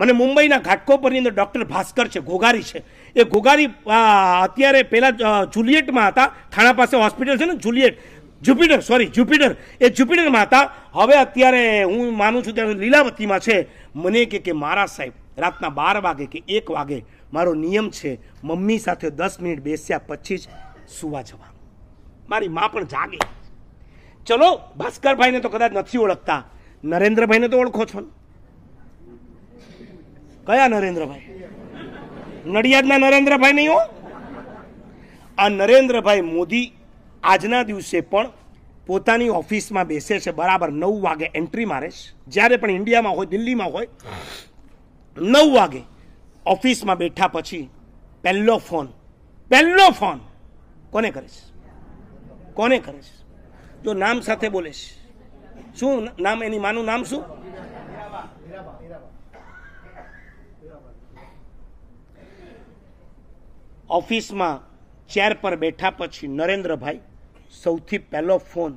મને મુંબઈના ઘાટકોપરની અંદર ડૉક્ટર ભાસ્કર છે ઘોઘારી છે એ ઘોઘારી અત્યારે પહેલાં જુલિયેટમાં હતા થાણા પાસે હોસ્પિટલ છે ને જુલિયેટ જુપિટર સોરી જુપિટર એ જુપિટરમાં હતા હવે અત્યારે હું માનું છું ત્યાં લીલાવતીમાં છે મને કે કે મારા સાહેબ રાતના બાર વાગે કે એક વાગે મારો નિયમ છે મમ્મી સાથે દસ મિનિટ બેસ્યા પછી જ સુવા જવા મારી મા પણ જાગે ચલો ભાસ્કરભાઈને તો કદાચ નથી ઓળખતા નરેન્દ્રભાઈને તો ઓળખો છો ને કયા નરેન્દ્રભાઈ નડિયાદના નરેન્દ્રભાઈ નહીં હો આ નરેન્દ્રભાઈ મોદી આજના દિવસે પણ પોતાની ઓફિસમાં બેસે છે બરાબર નવ વાગે એન્ટ્રી મારે છે જ્યારે પણ ઇન્ડિયામાં હોય દિલ્હીમાં હોય નવ વાગે ઓફિસમાં બેઠા પછી પહેલો ફોન પહેલો ફોન કોને કરે છે કોને કરે છે જો નામ સાથે બોલે છે શું નામ એની માનું નામ શું ઓફિસમાં ચેર પર બેઠા પછી નરેન્દ્રભાઈ સૌથી પહેલો ફોન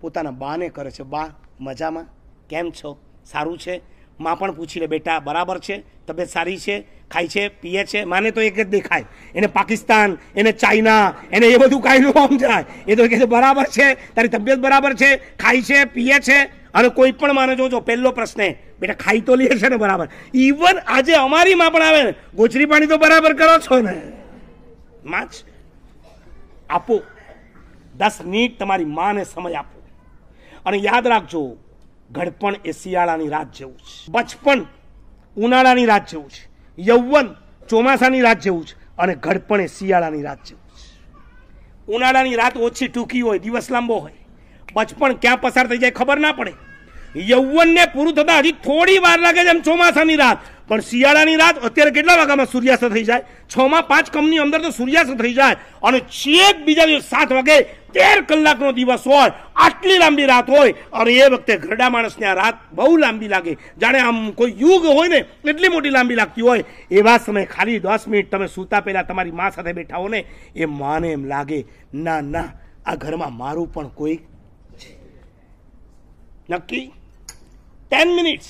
પોતાના બાને કરે છે બા મજામાં કેમ છો સારું છે માં પણ પૂછી લે બેટા બરાબર છે તબિયત સારી છે ખાય છે પીએ છે માને તો એક જ દેખાય એને પાકિસ્તાન એને ચાઇના એને એ બધું કાંઈ ન જાય એ તો કહે છે બરાબર છે તારી તબિયત બરાબર છે ખાય છે પીએ છે અને કોઈ પણ માને જોજો પહેલો પ્રશ્ન બેટા ખાઈ તો લે છે ને બરાબર ઇવન આજે અમારી માં પણ આવે ને ગોચરી પાણી તો બરાબર કરો છો ને માં આપો દસ મિનિટ તમારી માને સમય આપો અને યાદ રાખજો ઘડપણ એ શિયાળાની રાત જેવું છે બચપણ ઉનાળાની રાત જેવું છે યૌવન ચોમાસાની રાત જેવું છે અને ઘડપણ એ શિયાળાની રાત જેવું છે ઉનાળાની રાત ઓછી ટૂંકી હોય દિવસ લાંબો હોય બચપણ ક્યાં પસાર થઈ જાય ખબર ના પડે યૌવનને પૂરું થતા હજી થોડી વાર લાગે છે એમ ચોમાસાની રાત પણ શિયાળાની રાત અત્યારે કેટલા વાગ્યામાં સૂર્યાસ્ત થઈ જાય છ માં પાંચ કમની અંદર તો સૂર્યાસ્ત થઈ જાય અને છેક બીજા દિવસ સાત વાગે તેર કલાકનો દિવસ હોય આટલી લાંબી રાત હોય અને એ વખતે ઘરડા માણસને આ રાત બહુ લાંબી લાગે જાણે આમ કોઈ યુગ હોય ને એટલી મોટી લાંબી લાગતી હોય એવા સમયે ખાલી દસ મિનિટ તમે સૂતા પહેલાં તમારી મા સાથે બેઠા હો ને એ માને એમ લાગે ના ના આ ઘરમાં મારું પણ કોઈ નક્કી ટેન મિનિટ્સ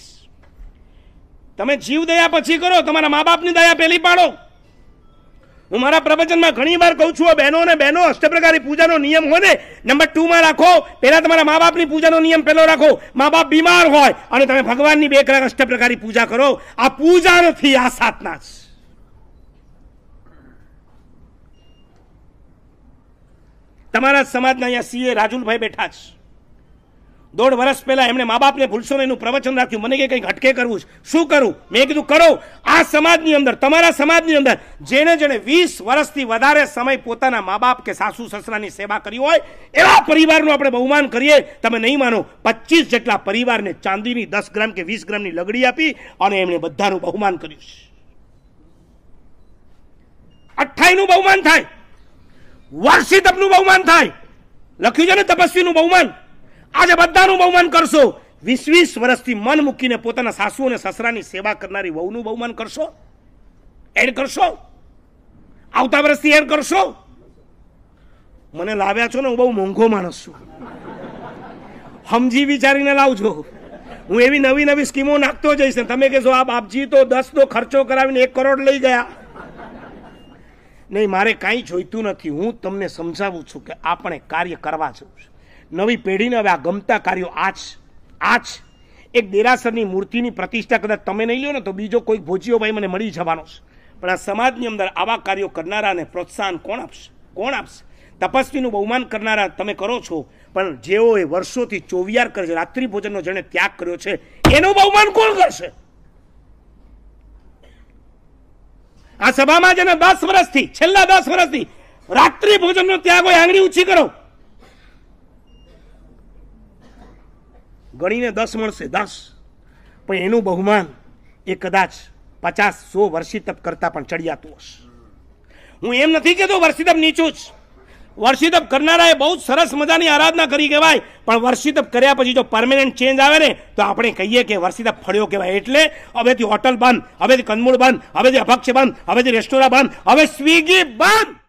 તમે જીવ દયા પછી કરો તમારા મા બાપની દયા પહેલી પાડો હું મારા પ્રવચનમાં ઘણી વાર કહું છું બહેનો અને બહેનો અષ્ટપ્રકારી પૂજાનો નિયમ હોય ને નંબર ટુમાં રાખો પહેલાં તમારા મા બાપની પૂજાનો નિયમ પહેલો રાખો મા બાપ બીમાર હોય અને તમે ભગવાનની બે કલાક અષ્ટપ્રકારી પૂજા કરો આ પૂજા નથી આ સાધના છે તમારા સમાજના અહીંયા સીએ રાજુલભાઈ બેઠા છે દોઢ વર્ષ પહેલા એમણે મા બાપને ભૂલશો ને એનું પ્રવચન રાખ્યું મને કે કંઈક અટકે કરવું છે શું કરું મેં કીધું કરો આ સમાજની અંદર તમારા સમાજની અંદર જેણે જેણે વીસ વર્ષથી વધારે સમય પોતાના મા બાપ કે સાસુ સસરાની સેવા કરી હોય એવા પરિવારનું આપણે બહુમાન કરીએ તમે નહીં માનો પચીસ જેટલા પરિવારને ચાંદીની દસ ગ્રામ કે વીસ ગ્રામની લગડી આપી અને એમણે બધાનું બહુમાન કર્યું છે અઠ્ઠાઈનું બહુમાન થાય વાર્ષિતપનું બહુમાન થાય લખ્યું છે ને તપસ્વીનું બહુમાન આજે બધાનું બહુમાન કરશો વીસ વીસ વર્ષથી મન મૂકીને પોતાના સાસુ અને સસરાની સેવા કરનારી વહુનું બહુમાન કરશો એડ કરશો આવતા વર્ષથી એડ કરશો મને લાવ્યા છો ને હું બહુ મોંઘો માણસ છું સમજી વિચારીને લાવજો હું એવી નવી નવી સ્કીમો નાખતો જઈશ ને તમે કહેશો આ બાપજી તો દસ તો ખર્ચો કરાવીને એક કરોડ લઈ ગયા નહીં મારે કાંઈ જોઈતું નથી હું તમને સમજાવું છું કે આપણે કાર્ય કરવા જવું છે નવી પેઢીને હવે આ ગમતા કાર્યો આ જ આ જ એક દેરાસરની મૂર્તિની પ્રતિષ્ઠા કદાચ તમે નહીં લ્યો ને તો બીજો કોઈક ભોજીઓ ભાઈ મને મળી જવાનો છે પણ આ સમાજની અંદર આવા કાર્યો કરનારાને પ્રોત્સાહન કોણ આપશે કોણ આપશે તપસ્વીનું બહુમાન કરનારા તમે કરો છો પણ જેઓએ વર્ષોથી ચોવિયાર કરે છે રાત્રિ ભોજનનો જેણે ત્યાગ કર્યો છે એનું બહુમાન કોણ કરશે આ સભામાં જેને દસ વર્ષથી છેલ્લા દસ વર્ષથી રાત્રિ ભોજનનો ત્યાગ હોય આંગળી ઊંચી કરો ગણીને દસ મળશે દસ પણ એનું બહુમાન એ કદાચ પચાસ સો તપ કરતાં પણ ચડિયાતું હશે હું એમ નથી કહેતો વર્ષિતપ નીચું જ વર્ષિતપ કરનારાએ બહુ સરસ મજાની આરાધના કરી કહેવાય પણ વર્ષિતપ કર્યા પછી જો પરમેનન્ટ ચેન્જ આવે ને તો આપણે કહીએ કે વર્ષિતપ ફળ્યો કહેવાય એટલે હવેથી હોટલ બંધ હવેથી કંદમૂળ બંધ હવેથી અભક્ષ બંધ હવેથી રેસ્ટોરાં બંધ હવે સ્વીગી બંધ